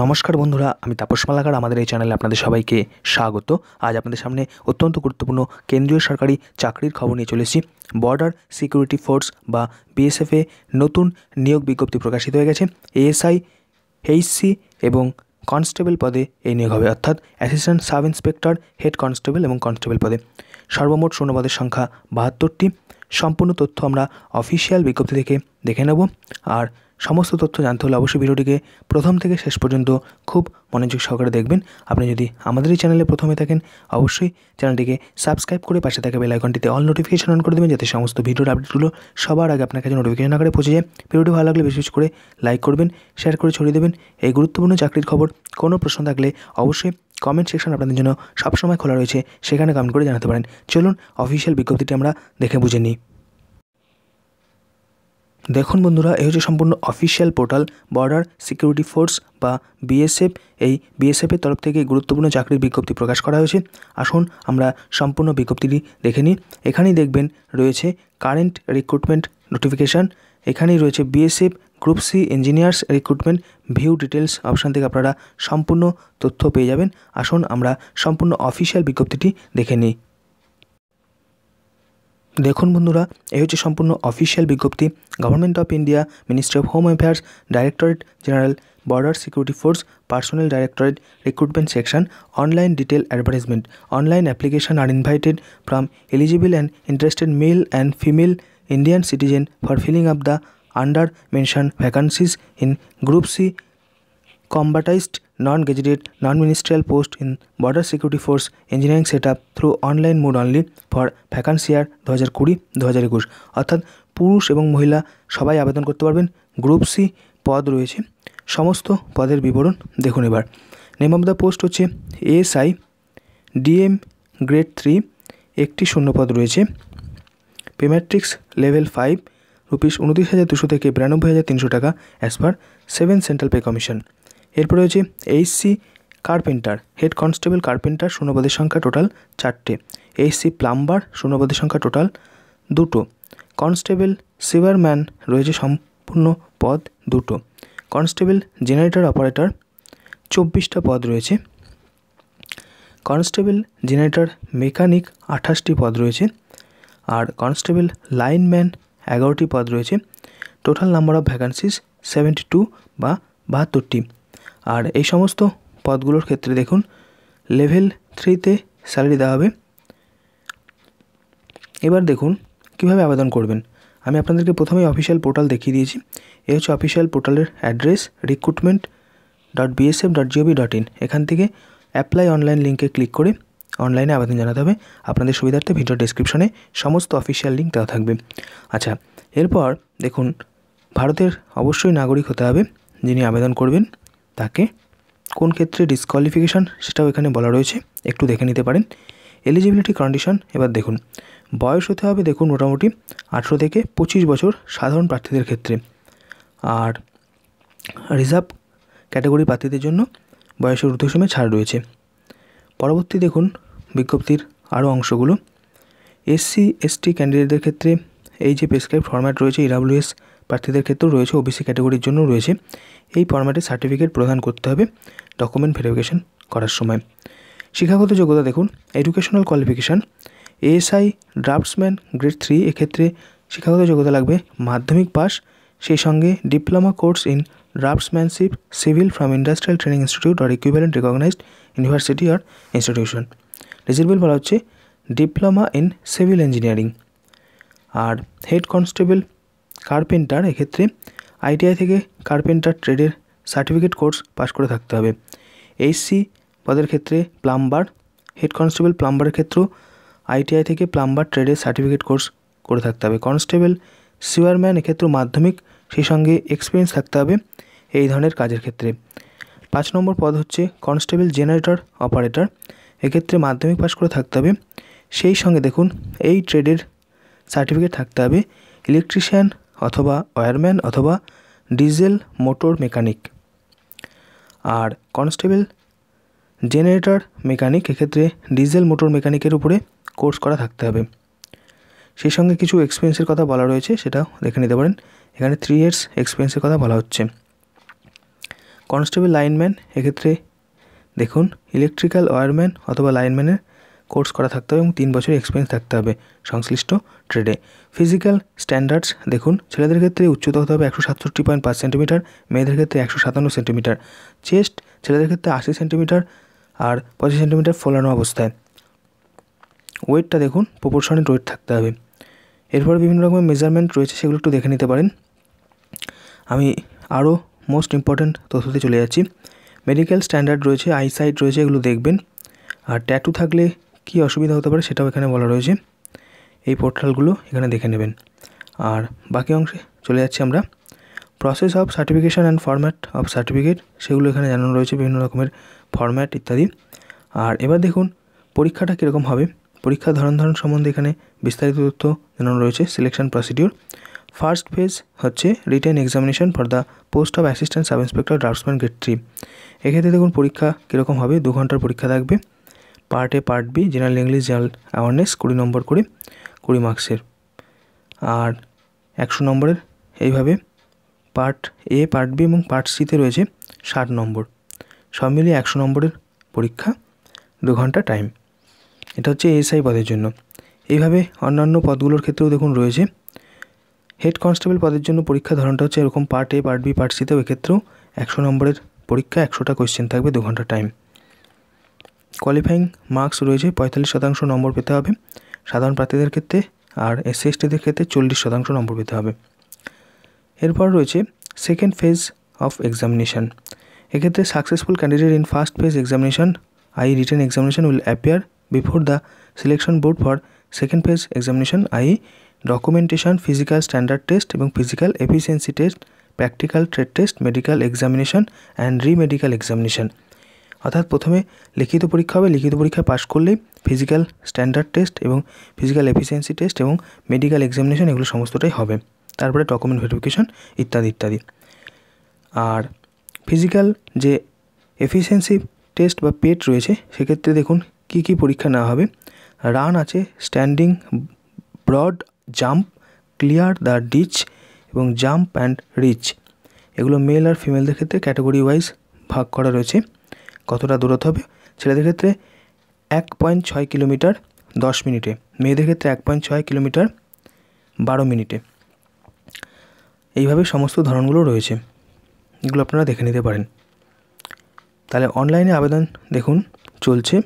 নমস্কার বন্ধুরা আমি তাপস মালাকার আমাদের এই চ্যানেলে আপনাদের সবাইকে স্বাগত আজ আপনাদের সামনে অত্যন্ত গুরুত্বপূর্ণ কেন্দ্রীয় সরকারি চাকরির খবর নিয়ে চলেছি বর্ডার সিকিউরিটি ফোর্স বা বিএসএফে নতুন নিয়োগ বিজ্ঞপ্তি প্রকাশিত হয়ে গেছে এএসআই এইচসি এবং কনস্টেবল পদে এই নিয়োগ হবে অর্থাৎ assistant sub inspector head constable এবং কনস্টেবল পদে সর্বমোট শূন্যপদের সংখ্যা বাহাত্তরটি সম্পূর্ণ তথ্য আমরা অফিসিয়াল বিজ্ঞপ্তি থেকে দেখে নেব আর সমস্ত তথ্য জানতে হলে অবশ্যই ভিডিওটিকে প্রথম থেকে শেষ পর্যন্ত খুব মনোযোগ সহকারে দেখবেন আপনি যদি আমাদের এই চ্যানেলে প্রথমে থাকেন অবশ্যই চ্যানেলটিকে সাবস্ক্রাইব করে পাশে থাকা বেল আইকনটিতে অল নোটিফিকেশন অন করে দেবেন যাতে সমস্ত ভিডিওর আপডেটগুলো সবার আগে আপনার কাছে নোটিফিকেশন আকারে পৌঁছে যায় ভিডিওটি ভালো লাগলে বেশি বেশি করে লাইক করবেন শেয়ার করে ছড়িয়ে দেবেন এই গুরুত্বপূর্ণ চাকরির খবর কোনো প্রশ্ন থাকলে অবশ্যই কমেন্ট সেকশন আপনাদের জন্য সবসময় খোলা রয়েছে সেখানে কমেন্ট করে জানাতে পারেন চলুন অফিসিয়াল বিজ্ঞপ্তিটি আমরা দেখে বুঝে নিই দেখুন বন্ধুরা এই হচ্ছে সম্পূর্ণ official portal border security force বা বিএসএফ এই বিএসএফের তরফ থেকে গুরুত্বপূর্ণ চাকরির বিজ্ঞপ্তি প্রকাশ করা হয়েছে আসুন আমরা সম্পূর্ণ বিজ্ঞপ্তিটি দেখে নিই এখানেই দেখবেন রয়েছে কারেন্ট রিক্রুটমেন্ট নোটিফিকেশান এখানেই রয়েছে BSF group C engineers recruitment view details option থেকে আপনারা সম্পূর্ণ তথ্য পেয়ে যাবেন আসুন আমরা সম্পূর্ণ অফিসিয়াল বিজ্ঞপ্তিটি দেখে নিই দেখুন বন্ধুরা এই হচ্ছে সম্পূর্ণ অফিসিয়াল বিজ্ঞপ্তি government of India ministry of home affairs directorate general border security force personnel directorate recruitment section online detail advertisement online application are invited from eligible and interested male and female Indian citizen for filling up the under mention vacancies in group C combatised non gazetted non-ministerial post in Border Security Force engineering setup through online mode only for vacancy year দু হাজার কুড়ি দু হাজার একুশ অর্থাৎ পুরুষ এবং মহিলা সবাই আবেদন করতে পারবেন গ্রুপ সি পদ রয়েছে সমস্ত পদের বিবরণ দেখুন এবার নেম অফ দ্য পোস্ট হচ্ছে এএসআই ডিএম গ্রেড থ্রি একটি শূন্য পদ রয়েছে পেম্যাট্রিক্স লেভেল ফাইভ রুপিস উনত্রিশ হাজার দুশো থেকে বিরানব্বই হাজার তিনশো টাকা as per seven central pay commission এরপর রয়েছে HC carpenter head constable carpenter শূন্যপদের সংখ্যা টোটাল চারটে এইচসি প্লাম্বার শূন্যপদের সংখ্যা টোটাল দুটো কনস্টেবল সিভারম্যান রয়েছে সম্পূর্ণ পদ দুটো কনস্টেবল জেনারেটর অপারেটর চব্বিশটা পদ রয়েছে কনস্টেবল জেনারেটর মেকানিক আঠাশটি পদ রয়েছে আর কনস্টেবল লাইনম্যান এগারোটি পদ রয়েছে total number of vacancies seventy two বা বাহাত্তরটি আর এই সমস্ত পদগুলোর ক্ষেত্রে দেখুন লেভেল থ্রিতে স্যালারি দেওয়া হবে এবার দেখুন কিভাবে আবেদন করবেন আমি আপনাদেরকে প্রথমেই অফিসিয়াল পোর্টাল দেখিয়ে দিয়েছি এ হচ্ছে অফিসিয়াল পোর্টালের address recruitment dot BSF dot G O V dot in এখান থেকে অ্যাপ্লাই অনলাইন লিঙ্কে ক্লিক করে অনলাইনে আবেদন জানাতে হবে আপনাদের সুবিধার্থে ভিডিও ডিসক্রিপশনে সমস্ত অফিসিয়াল লিঙ্ক দেওয়া থাকবে আচ্ছা এরপর দেখুন ভারতের অবশ্যই নাগরিক হতে হবে যিনি আবেদন করবেন তাকে কোন ক্ষেত্রে ডিসকোয়ালিফিকেশান সেটাও এখানে বলা রয়েছে একটু দেখে নিতে পারেন এলিজিবিলিটি কন্ডিশন এবার দেখুন বয়স হতে হবে দেখুন মোটামুটি আঠেরো থেকে পঁচিশ বছর সাধারণ প্রার্থীদের ক্ষেত্রে আর রিজার্ভ ক্যাটাগরি প্রার্থীদের জন্য বয়সের ঊর্ধ্বসীমে ছাড় রয়েছে পরবর্তী দেখুন বিজ্ঞপ্তির আরও অংশগুলো এসসি এসটি ক্যান্ডিডেটদের ক্ষেত্রে এই যে প্রেসক্রাইব ফরম্যাট রয়েছে ইডাব্লিউএস e প্রার্থীদের ক্ষেত্রেও রয়েছে ওবিসি ক্যাটাগরির জন্য রয়েছে এই ফরম্যাটে সার্টিফিকেট প্রদান করতে হবে ডকুমেন্ট ভেরিফিকেশন করার সময় শিক্ষাগত যোগ্যতা দেখুন educational qualification ASI draftsman grade three এক্ষেত্রে শিক্ষাগত যোগ্যতা লাগবে মাধ্যমিক পাস সেই সঙ্গে diploma course in draftsmanship civil from industrial training institute or equivalent recognised university or institution রিজিবল বলা হচ্ছে ডিপ্লোমা ইন সিভিল ইঞ্জিনিয়ারিং আর হেড কনস্টেবল কার্পেন্টার এক্ষেত্রে আইটিআই থেকে কার্পেন্টার ট্রেডের সার্টিফিকেট কোর্স পাশ করে থাকতে হবে এইচসি পদের ক্ষেত্রে প্লাম্বার হেড কনস্টেবল প্লাম্বারের ক্ষেত্রেও আইটিআই থেকে প্লাম্বার ট্রেডের সার্টিফিকেট কোর্স করে থাকতে হবে কনস্টেবল সিওয়ারম্যান এক্ষেত্রে মাধ্যমিক সেই সঙ্গে এক্সপিরিয়েন্স থাকতে হবে এই ধরনের কাজের ক্ষেত্রে পাঁচ নম্বর পদ হচ্ছে কনস্টেবল জেনারেটর অপারেটর এক্ষেত্রে মাধ্যমিক পাশ করে থাকতে হবে সেই সঙ্গে দেখুন এই ট্রেডের সার্টিফিকেট থাকতে হবে ইলেকট্রিশিয়ান অথবা ওয়ারম্যান অথবা ডিজেল মোটর মেকানিক আর কনস্টেবল জেনারেটর মেকানিক এক্ষেত্রে ডিজেল মোটর মেকানিকের উপরে কোর্স করা থাকতে হবে সেই সঙ্গে কিছু এক্সপিরিয়েন্সের কথা বলা রয়েছে সেটাও দেখে নিতে পারেন এখানে থ্রি ইয়ার্স এক্সপিরিয়েন্সের কথা বলা হচ্ছে কনস্টেবল লাইনম্যান এক্ষেত্রে দেখুন ইলেকট্রিক্যাল ওয়ারম্যান অথবা লাইনম্যানের কোর্স করা থাকতে হবে এবং তিন বছরের এক্সপিরিয়েন্স থাকতে হবে সংশ্লিষ্ট ট্রেডে ফিজিক্যাল স্ট্যান্ডার্ডস দেখুন ছেলেদের ক্ষেত্রে উচ্চতা হতে হবে একশো সাতষট্টি পয়েন্ট পাঁচ সেন্টিমিটার মেয়েদের ক্ষেত্রে একশো সাতান্ন সেন্টিমিটার চেস্ট ছেলেদের ক্ষেত্রে আশি সেন্টিমিটার আর পঁচিশ সেন্টিমিটার ফোলানো অবস্থায় ওয়েটটা দেখুন প্রপোর্শনের ওয়েট থাকতে হবে এরপর বিভিন্ন রকমের মেজারমেন্ট রয়েছে সেগুলো একটু দেখে নিতে পারেন আমি আরও মোস্ট ইম্পর্ট্যান্ট তথ্যতে চলে যাচ্ছি মেডিকেল স্ট্যান্ডার্ড রয়েছে আইসাইট রয়েছে এগুলো দেখবেন আর ট্যাটু থাকলে কি অসুবিধা হতে পারে সেটাও এখানে বলা রয়েছে এই পোর্টালগুলো এখানে দেখে নেবেন আর বাকি অংশে চলে যাচ্ছি আমরা process of certification and format of certificate সেগুলো এখানে জানানো রয়েছে বিভিন্ন রকমের ফরম্যাট ইত্যাদি আর এবার দেখুন পরীক্ষাটা কীরকম হবে পরীক্ষা ধরন ধরন সম্বন্ধে এখানে বিস্তারিত তথ্য জানানো রয়েছে সিলেকশন প্রসিডিউর ফার্স্ট ফেজ হচ্ছে written examination for the post of assistant sub inspector draftsman grade three এক্ষেত্রে দেখুন পরীক্ষা কীরকম হবে দু ঘন্টার পরীক্ষা থাকবে part A part B general English general awareness কুড়ি নম্বর করে কুড়ি মার্কসের আর একশো নম্বরের এইভাবে পার্ট এ পার্ট বি এবং পার্ট সিতে রয়েছে ষাট নম্বর সব মিলিয়ে একশো নম্বরের পরীক্ষা দু ঘন্টা টাইম এটা হচ্ছে এসআই পদের জন্য এইভাবে অন্যান্য পদগুলোর ক্ষেত্রেও দেখুন রয়েছে হেড কনস্টেবল পদের জন্য পরীক্ষা ধরনটা হচ্ছে এরকম part A part B part ওই এক্ষেত্রেও একশো নম্বরের পরীক্ষা একশোটা কোয়েশ্চেন থাকবে দু ঘন্টা টাইম কোয়ালিফাইং মার্কস রয়েছে পঁয়তাল্লিশ শতাংশ নম্বর পেতে হবে সাধারণ প্রার্থীদের ক্ষেত্রে আর এসসি এসটিদের ক্ষেত্রে চল্লিশ শতাংশ নম্বর পেতে হবে এরপর রয়েছে সেকেন্ড ফেজ অফ এক্সামিনেশান এক্ষেত্রে successful candidate in first phase examination ie written examination will appear before the selection board for second phase examination ie documentation physical standard test এবং physical efficiency test practical trade test medical examination and remedical examination অর্থাৎ প্রথমে লিখিত পরীক্ষা হবে লিখিত পরীক্ষায় পাশ করলেই ফিজিক্যাল স্ট্যান্ডার্ড টেস্ট এবং ফিজিক্যাল এফিসিয়েন্সি টেস্ট এবং মেডিকেল এক্সামিনেশন এগুলো সমস্তটাই হবে তারপরে ডকুমেন্ট ভেরিফিকেশন ইত্যাদি ইত্যাদি আর ফিজিক্যাল যে এফিসিয়েন্সি টেস্ট বা পেট রয়েছে সেক্ষেত্রে দেখুন কি কি পরীক্ষা নেওয়া হবে রান আছে standing broad jump clear the ditch এবং জাম্প অ্যান্ড রিচ এগুলো মেল আর ফিমেলদের ক্ষেত্রে ক্যাটাগরি ওয়াইজ ভাগ করা রয়েছে কতটা দূরত্ব হবে ছেলেদের ক্ষেত্রে এক পয়েন্ট ছয় কিলোমিটার দশ মিনিটে মেয়েদের ক্ষেত্রে এক পয়েন্ট ছয় কিলোমিটার বারো মিনিটে এইভাবে সমস্ত ধরনগুলো রয়েছে এগুলো আপনারা দেখে নিতে পারেন তাহলে অনলাইনে আবেদন দেখুন চলছে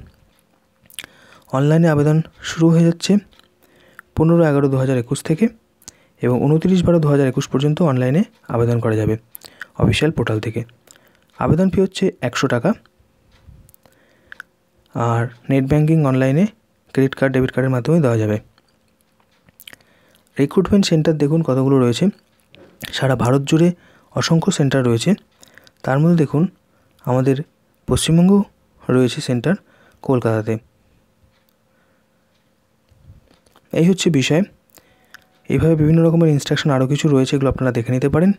অনলাইনে আবেদন শুরু হয়ে যাচ্ছে পনেরো এগারো দু হাজার একুশ থেকে এবং উনত্রিশ বারো দু হাজার একুশ পর্যন্ত অনলাইনে আবেদন করা যাবে অফিসিয়াল পোর্টাল থেকে আবেদন ফি হচ্ছে একশো টাকা আর নেট ব্যাঙ্কিং অনলাইনে ক্রেডিট কার্ড ডেবিট কার্ডের মাধ্যমে দেওয়া যাবে রিক্রুটমেন্ট সেন্টার দেখুন কতগুলো রয়েছে সারা ভারত জুড়ে অসংখ্য সেন্টার রয়েছে তার মধ্যে দেখুন আমাদের পশ্চিমবঙ্গ রয়েছে সেন্টার কলকাতাতে এই হচ্ছে বিষয় এইভাবে বিভিন্ন রকমের ইনস্ট্রাকশন আরও কিছু রয়েছে এগুলো আপনারা দেখে নিতে পারেন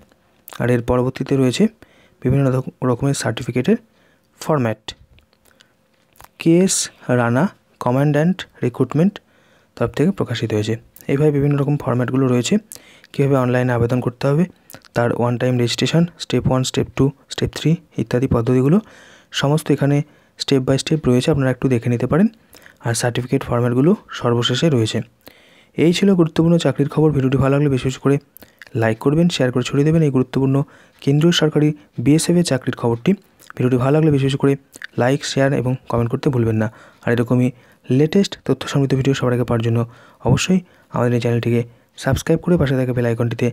আর এর পরবর্তীতে রয়েছে বিভিন্ন রকমের সার্টিফিকেটের format KS Rana command and recruitment তরফ থেকে প্রকাশিত হয়েছে এইভাবে বিভিন্ন রকম ফর্ম্যাটগুলো রয়েছে কীভাবে অনলাইনে আবেদন করতে হবে তার one time registration step one step two step three ইত্যাদি পদ্ধতিগুলো সমস্ত এখানে স্টেপ বাই স্টেপ রয়েছে আপনারা একটু দেখে নিতে পারেন আর সার্টিফিকেট ফর্ম্যাটগুলো সর্বশেষে রয়েছে এই ছিল গুরুত্বপূর্ণ চাকরির খবর ভিডিওটি ভালো লাগলে বিশেষ করে লাইক করবেন শেয়ার করে ছড়িয়ে দেবেন এই গুরুত্বপূর্ণ কেন্দ্রীয় সরকারি বিএসএফের চাকরির খবরটি ভিডিওটি ভালো লাগলে বিশেষ করে লাইক শেয়ার এবং কমেন্ট করতে ভুলবেন না আর এরকমই লেটেস্ট তথ্য সমৃদ্ধ ভিডিও সবার আগে পাওয়ার জন্য অবশ্যই আমাদের এই চ্যানেলটিকে সাবস্ক্রাইব করে পাশে থাকা বেল আইকনটিতে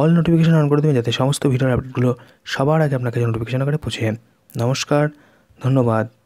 অল নোটিফিকেশান অন করে দেবেন যাতে সমস্ত ভিডিওর আপডেটগুলো সবার আগে আপনার কাছে নোটিফিকেশান আকারে পৌঁছে নমস্কার ধন্যবাদ